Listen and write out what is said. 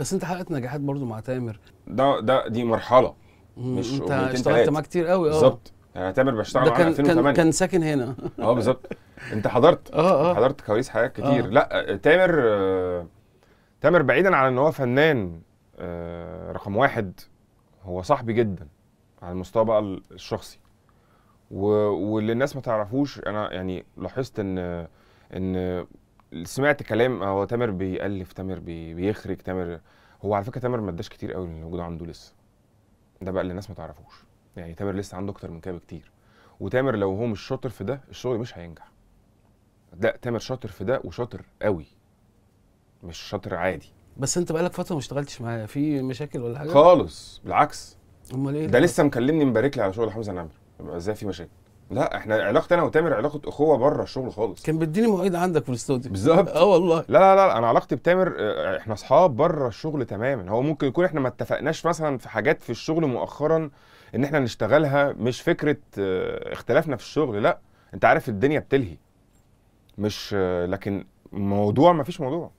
بس انت حققت نجاحات برضو مع تامر ده ده دي مرحله مش انت اشتغلت معاه كتير قوي اه بالظبط يعني تامر بشتغل معاه 2008 كان كان ساكن هنا اه بالظبط انت حضرت اه اه حضرت كواليس حاجات كتير أوه. لا تامر آه تامر بعيدا عن ان هو فنان آه رقم واحد هو صاحبي جدا على المستوى بقى الشخصي و... واللي الناس ما تعرفوش انا يعني لاحظت ان ان سمعت كلام هو تامر بيألف تامر بي بيخرج تامر هو على فكره تامر ما اداش كتير قوي اللي موجود عنده لسه ده بقى اللي الناس ما تعرفوش يعني تامر لسه عنده اكتر من كده بكتير وتامر لو هو مش شاطر في ده الشغل مش هينجح لا تامر شاطر في ده وشاطر قوي مش شاطر عادي بس انت بقالك فتره ما اشتغلتش معايا في مشاكل ولا حاجه خالص بالعكس امال ايه ده لسه مكلمني مبارك لي على شغل حمزه نمر ازاي في مشاكل لا احنا علاقتي انا وتامر علاقه اخوه بره الشغل خالص كان بيديني مواعيد عندك في الاستوديو بالظبط اه والله لا لا لا انا علاقتي بتامر آه، احنا اصحاب بره الشغل تماما هو ممكن يكون احنا ما اتفقناش مثلا في حاجات في الشغل مؤخرا ان احنا نشتغلها مش فكره آه، اختلافنا في الشغل لا انت عارف الدنيا بتلهي مش آه، لكن موضوع ما فيش موضوع